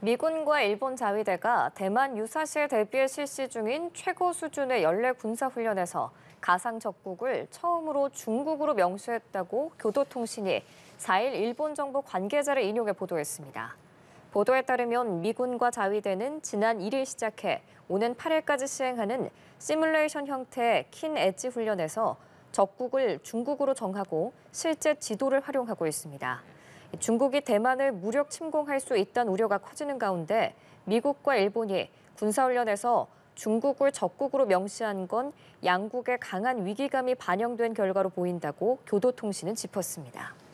미군과 일본 자위대가 대만 유사시에 대비해 실시 중인 최고 수준의 연례 군사훈련에서 가상 적국을 처음으로 중국으로 명시했다고 교도통신이 4일 일본 정부 관계자를 인용해 보도했습니다. 보도에 따르면 미군과 자위대는 지난 1일 시작해 오는 8일까지 시행하는 시뮬레이션 형태의 킨 엣지 훈련에서 적국을 중국으로 정하고 실제 지도를 활용하고 있습니다. 중국이 대만을 무력 침공할 수 있다는 우려가 커지는 가운데 미국과 일본이 군사훈련에서 중국을 적국으로 명시한 건 양국의 강한 위기감이 반영된 결과로 보인다고 교도통신은 짚었습니다.